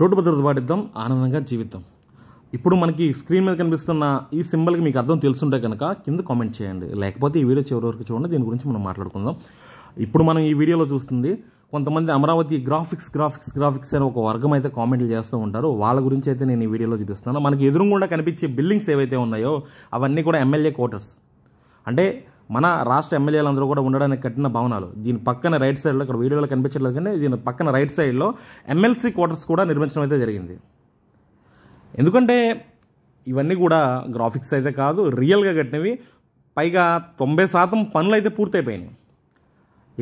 road భద్రత పాటిద్దాం ఆనందంగా జీవిద్దాం ఇప్పుడు మనకి స్క్రీన్ మీద కనిపిస్తున్న ఈ సింబల్కి మీకు అర్థం తెలుసుంటే కనుక కింద కామెంట్ చేయండి లేకపోతే ఈ వీడియో చివరి వరకు చూడండి దీని గురించి మనం మాట్లాడుకుందాం ఇప్పుడు మనం ఈ వీడియోలో చూస్తుంది కొంతమంది అమరావతి గ్రాఫిక్స్ గ్రాఫిక్స్ గ్రాఫిక్స్ అని ఒక వర్గం అయితే కామెంట్లు చేస్తూ ఉంటారు వాళ్ళ గురించి అయితే నేను ఈ వీడియోలో చూపిస్తున్నాను మనకి ఎదురుగుండా కనిపించే బిల్డింగ్స్ ఏవైతే ఉన్నాయో అవన్నీ కూడా ఎమ్మెల్యే క్వార్టర్స్ అంటే మన రాష్ట్ర ఎమ్మెల్యేలందరూ కూడా ఉండడానికి కట్టిన భవనాలు దీని పక్కన రైట్ సైడ్లో ఇక్కడ వీడియోలో కనిపించట్లేదు కానీ దీని పక్కన రైట్ సైడ్లో ఎమ్మెల్సీ క్వార్టర్స్ కూడా నిర్మించడం అయితే జరిగింది ఎందుకంటే ఇవన్నీ కూడా గ్రాఫిక్స్ అయితే కాదు రియల్గా కట్టినవి పైగా తొంభై శాతం పనులు అయితే పూర్తయిపోయినాయి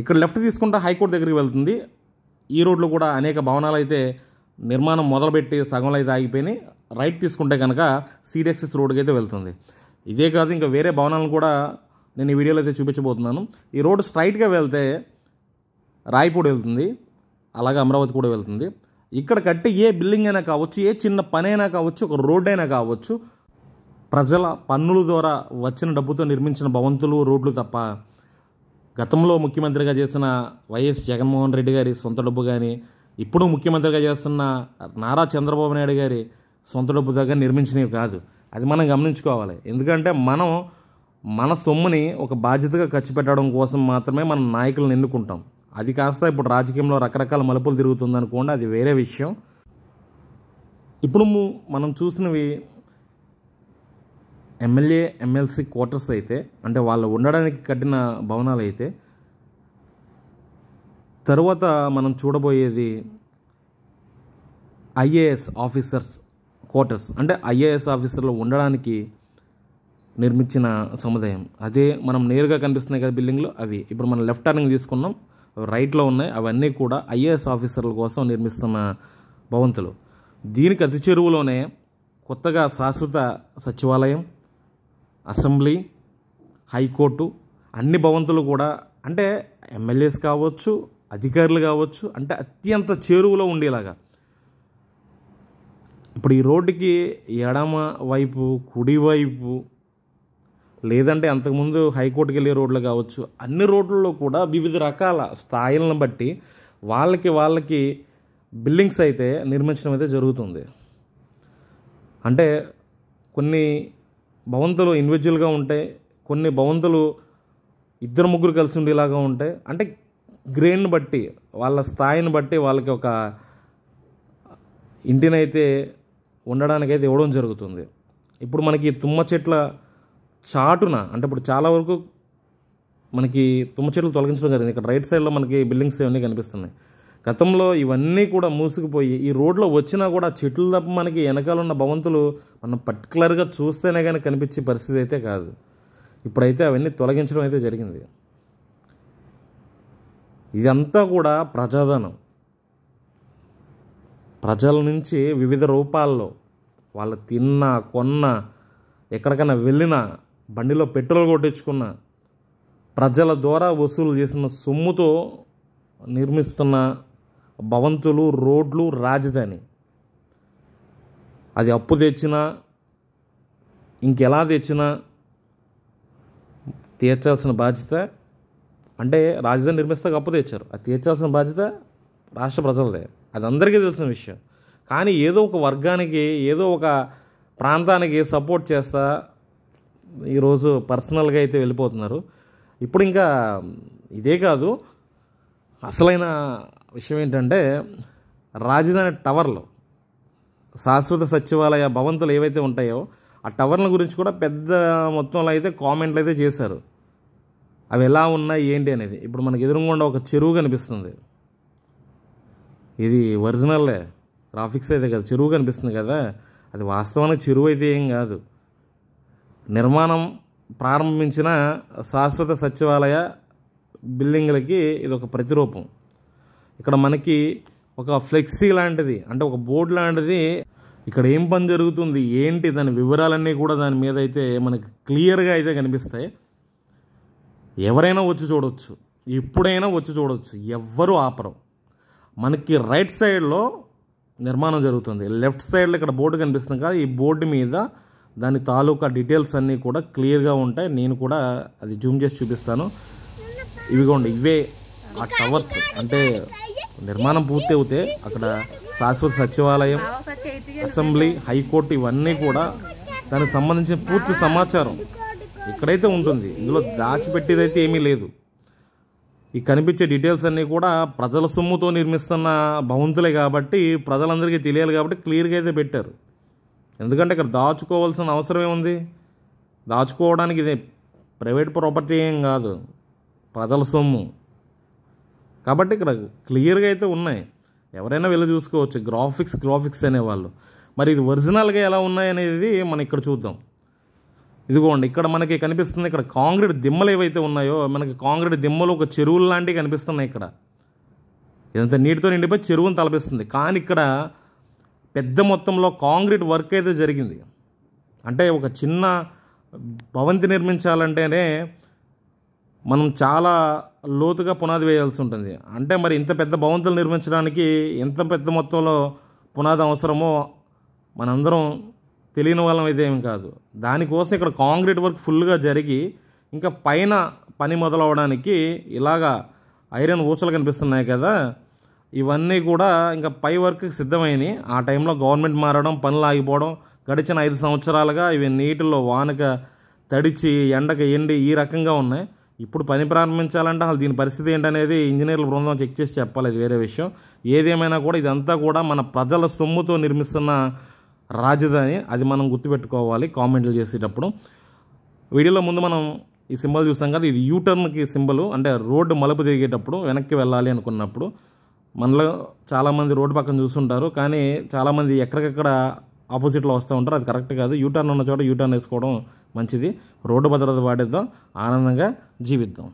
ఇక్కడ లెఫ్ట్ తీసుకుంటే హైకోర్టు దగ్గరికి వెళ్తుంది ఈ రోడ్లో కూడా అనేక భవనాలు అయితే నిర్మాణం మొదలుపెట్టి సగంలో అయితే ఆగిపోయినాయి రైట్ తీసుకుంటే కనుక సీడెక్సిస్ రోడ్కి అయితే వెళ్తుంది ఇదే కాదు ఇంకా వేరే భవనాలను కూడా నేను ఈ వీడియోలో అయితే చూపించబోతున్నాను ఈ రోడ్డు స్ట్రైట్గా వెళ్తే రాయపూడి వెళ్తుంది అలాగే అమరావతి కూడా వెళ్తుంది ఇక్కడ కట్టి ఏ బిల్డింగ్ అయినా కావచ్చు ఏ చిన్న పని అయినా కావచ్చు ఒక రోడ్ అయినా కావచ్చు ప్రజల పన్నుల ద్వారా వచ్చిన డబ్బుతో నిర్మించిన భవంతులు రోడ్లు తప్ప గతంలో ముఖ్యమంత్రిగా చేసిన వైఎస్ జగన్మోహన్ రెడ్డి గారి సొంత డబ్బు కానీ ఇప్పుడు ముఖ్యమంత్రిగా చేస్తున్న నారా చంద్రబాబు నాయుడు గారి సొంత డబ్బు దగ్గర నిర్మించినవి కాదు అది మనం గమనించుకోవాలి ఎందుకంటే మనం మన సొమ్ముని ఒక బాధ్యతగా ఖర్చు పెట్టడం కోసం మాత్రమే మనం నాయకులను ఎన్నుకుంటాం అది కాస్త ఇప్పుడు రాజకీయంలో రకరకాల మలుపులు అనుకోండి అది వేరే విషయం ఇప్పుడు మనం చూసినవి ఎమ్మెల్యే ఎమ్మెల్సీ క్వార్టర్స్ అయితే అంటే వాళ్ళు ఉండడానికి కట్టిన భవనాలు అయితే తరువాత మనం చూడబోయేది ఐఏఎస్ ఆఫీసర్స్ క్వార్టర్స్ అంటే ఐఏఎస్ ఆఫీసర్లు ఉండడానికి నిర్మించిన సముదాయం అదే మనం నేరుగా కనిపిస్తున్నాయి కదా బిల్డింగ్లు అవి ఇప్పుడు మనం లెఫ్ట్ టర్నింగ్ తీసుకున్నాం రైట్లో ఉన్నాయి అవన్నీ కూడా ఐఏఎస్ ఆఫీసర్ల కోసం నిర్మిస్తున్న భవంతులు దీనికి అతి చెరువులోనే కొత్తగా శాశ్వత సచివాలయం అసెంబ్లీ హైకోర్టు అన్ని భవంతులు కూడా అంటే ఎమ్మెల్యేస్ కావచ్చు అధికారులు కావచ్చు అంటే అత్యంత చేరువలో ఉండేలాగా ఇప్పుడు ఈ రోడ్డుకి ఎడమ వైపు కుడివైపు లేదంటే అంతకుముందు హైకోర్టుకి వెళ్ళే రోడ్లు కావచ్చు అన్ని రోడ్లలో కూడా వివిధ రకాల స్థాయిలను బట్టి వాళ్ళకి వాళ్ళకి బిల్డింగ్స్ అయితే నిర్మించడం అయితే జరుగుతుంది అంటే కొన్ని భవంతులు ఇండివిజువల్గా ఉంటాయి కొన్ని భవంతులు ఇద్దరు ముగ్గురు కలిసి ఉండేలాగా ఉంటాయి అంటే గ్రేన్ బట్టి వాళ్ళ స్థాయిని బట్టి వాళ్ళకి ఒక ఇంటినైతే ఉండడానికైతే ఇవ్వడం జరుగుతుంది ఇప్పుడు మనకి తుమ్మ చెట్ల చాటున అంటే ఇప్పుడు చాలా వరకు మనకి తుమ్మ చెట్లు తొలగించడం జరిగింది ఇక్కడ రైట్ సైడ్లో మనకి బిల్డింగ్స్ ఇవన్నీ కనిపిస్తున్నాయి గతంలో ఇవన్నీ కూడా మూసుకుపోయి ఈ రోడ్లో వచ్చినా కూడా చెట్లు తప్ప మనకి వెనకాల ఉన్న భవంతులు మనం పర్టికులర్గా చూస్తేనే కానీ కనిపించే పరిస్థితి అయితే కాదు ఇప్పుడైతే అవన్నీ తొలగించడం అయితే జరిగింది ఇదంతా కూడా ప్రజాధనం ప్రజల నుంచి వివిధ రూపాల్లో వాళ్ళు తిన్నా కొన్నా ఎక్కడికైనా వెళ్ళినా బండిలో పెట్రోల్ కొట్టించుకున్న ప్రజల ద్వారా వసూలు చేసిన సొమ్ముతో నిర్మిస్తున్న భవంతులు రోడ్లు రాజధాని అది అప్పు తెచ్చినా ఇంకెలా తెచ్చినా తీర్చాల్సిన బాధ్యత అంటే రాజధాని నిర్మిస్తే అప్పు తెచ్చారు అది తీర్చాల్సిన బాధ్యత రాష్ట్ర ప్రజలదే అది అందరికీ తెలిసిన విషయం కానీ ఏదో ఒక వర్గానికి ఏదో ఒక ప్రాంతానికి సపోర్ట్ చేస్తా ఈరోజు పర్సనల్గా అయితే వెళ్ళిపోతున్నారు ఇప్పుడు ఇంకా ఇదే కాదు అసలైన విషయం ఏంటంటే రాజధాని టవర్లు శాశ్వత సచివాలయ భవంతులు ఏవైతే ఉంటాయో ఆ టవర్ల గురించి కూడా పెద్ద మొత్తంలో అయితే కామెంట్లు అయితే చేశారు అవి ఎలా ఉన్నాయి ఏంటి అనేది ఇప్పుడు మనకు ఎదురుగుండా ఒక చెరువు కనిపిస్తుంది ఇది ఒరిజినల్లే గ్రాఫిక్స్ అయితే కదా చెరువు కనిపిస్తుంది కదా అది వాస్తవానికి చెరువు అయితే ఏం కాదు నిర్మాణం ప్రారంభించిన శాశ్వత సచివాలయ బిల్డింగ్లకి ఇది ఒక ప్రతిరూపం ఇక్కడ మనకి ఒక ఫ్లెక్సీ లాంటిది అంటే ఒక బోర్డు లాంటిది ఇక్కడ ఏం పని జరుగుతుంది ఏంటి దాని వివరాలన్నీ కూడా దాని మీద అయితే మనకి క్లియర్గా అయితే కనిపిస్తాయి ఎవరైనా వచ్చి చూడవచ్చు ఎప్పుడైనా వచ్చి చూడవచ్చు ఎవ్వరూ ఆపరు మనకి రైట్ సైడ్లో నిర్మాణం జరుగుతుంది లెఫ్ట్ సైడ్లో ఇక్కడ బోర్డు కనిపిస్తుంది కదా ఈ బోర్డు మీద దాని తాలూకా డీటెయిల్స్ అన్నీ కూడా క్లియర్గా ఉంటాయి నేను కూడా అది జూమ్ చేసి చూపిస్తాను ఇవిగోండి ఇవే ఆ టవర్స్ అంటే నిర్మాణం పూర్తి అవుతే అక్కడ శాశ్వత సచివాలయం అసెంబ్లీ హైకోర్టు ఇవన్నీ కూడా దానికి సంబంధించిన పూర్తి సమాచారం ఇక్కడైతే ఉంటుంది ఇందులో దాచిపెట్టేదైతే ఏమీ లేదు ఈ కనిపించే డీటెయిల్స్ అన్నీ కూడా ప్రజల సొమ్ముతో నిర్మిస్తున్న భవంతులే కాబట్టి ప్రజలందరికీ తెలియాలి కాబట్టి క్లియర్గా అయితే పెట్టారు ఎందుకంటే ఇక్కడ దాచుకోవాల్సిన అవసరం ఏముంది దాచుకోవడానికి ఇది ప్రైవేట్ ప్రాపర్టీ ఏం కాదు ప్రజల సొమ్ము కాబట్టి ఇక్కడ క్లియర్గా అయితే ఉన్నాయి ఎవరైనా వెళ్ళి చూసుకోవచ్చు గ్రాఫిక్స్ గ్రాఫిక్స్ అనేవాళ్ళు మరి ఇది ఒరిజినల్గా ఎలా ఉన్నాయనేది మనం ఇక్కడ చూద్దాం ఇదిగోండి ఇక్కడ మనకి కనిపిస్తుంది ఇక్కడ కాంక్రీట్ దిమ్మలు ఏవైతే ఉన్నాయో మనకి కాంక్రీట్ దిమ్మలు ఒక చెరువులు లాంటివి కనిపిస్తున్నాయి ఇక్కడ ఎంత నీటితో నిండిపోయి చెరువును తలపిస్తుంది కానీ ఇక్కడ పెద్ద మొత్తంలో కాంక్రీట్ వర్క్ అయితే జరిగింది అంటే ఒక చిన్న భవంతి నిర్మించాలంటేనే మనం చాలా లోతుగా పునాది వేయాల్సి ఉంటుంది అంటే మరి ఇంత పెద్ద భవంతులు నిర్మించడానికి ఎంత పెద్ద మొత్తంలో పునాది అవసరమో మనందరం తెలియని వాళ్ళం అయితే ఏమి కాదు దానికోసం ఇక్కడ కాంక్రీట్ వర్క్ ఫుల్గా జరిగి ఇంకా పైన పని మొదలవడానికి ఇలాగా ఐరన్ ఊచలు కనిపిస్తున్నాయి కదా ఇవన్నీ కూడా ఇంకా పై వర్క్కి సిద్ధమైనవి ఆ టైంలో గవర్నమెంట్ మారడం పనులు ఆగిపోవడం గడిచిన ఐదు సంవత్సరాలుగా ఇవి నీటిలో వానక తడిచి ఎండక ఎండి ఈ రకంగా ఉన్నాయి ఇప్పుడు పని ప్రారంభించాలంటే అసలు దీని పరిస్థితి ఏంటనేది ఇంజనీర్ల బృందం చెక్ చేసి చెప్పాలి అది వేరే విషయం ఏదేమైనా కూడా ఇదంతా కూడా మన ప్రజల సొమ్ముతో నిర్మిస్తున్న రాజధాని అది మనం గుర్తుపెట్టుకోవాలి కామెంట్లు చేసేటప్పుడు వీడియోలో ముందు మనం ఈ సింబల్ చూసాం కదా ఇది యూటర్న్కి సింబల్ అంటే రోడ్డు మలుపు తిరిగేటప్పుడు వెనక్కి వెళ్ళాలి అనుకున్నప్పుడు మనలో చాలామంది రోడ్డు పక్కన చూస్తుంటారు కానీ చాలామంది ఎక్కడికక్కడ ఆపోజిట్లో వస్తూ ఉంటారు అది కరెక్ట్ కాదు యూటర్న్ ఉన్న చోట యూటర్న్ వేసుకోవడం మంచిది రోడ్డు భద్రత పాటిద్దాం ఆనందంగా జీవిద్దాం